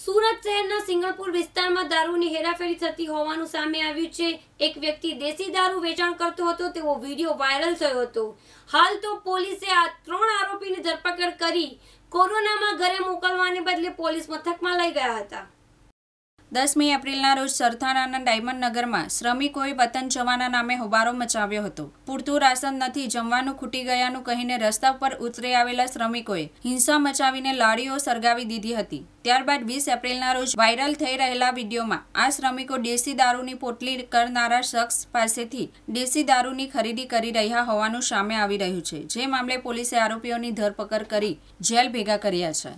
સુરત શહેરના સિંગલપુર વિસ્તારમાં દારૂની હેરાફેરી થતી હોવાનું સામે આવ્યું છે એક વ્યક્તિ દેશી દારૂ વેચાણ કરતો હતો તેવો વિડીયો વાયરલ થયો હતો હાલ તો પોલીસે આ ત્રણ આરોપીની ધરપકડ કરી કોરોનામાં ઘરે મોકલવાને બદલે પોલીસ મથકમાં લઈ ગયા હતા દસમી એપ્રિલના રોજ સરથાણાના ડાયમંડ નગરમાં શ્રમિકોએ વતન જવાના નામે હોબારો મચાવ્યો હતો પૂરતું રાશન નથી જમવાનું ખૂટી ગયાનું કહીને રસ્તા પર ઉતરી આવેલા શ્રમિકોએ હિંસા મચાવીને લાડીઓ સળગાવી દીધી હતી ત્યારબાદ વીસ એપ્રિલના રોજ વાયરલ થઈ રહેલા વિડીયોમાં આ શ્રમિકો દેશી દારૂની પોટલી કરનારા શખ્સ પાસેથી દેશી દારૂની ખરીદી કરી રહ્યા હોવાનું સામે આવી રહ્યું છે જે મામલે પોલીસે આરોપીઓની ધરપકડ કરી જેલ ભેગા કર્યા છે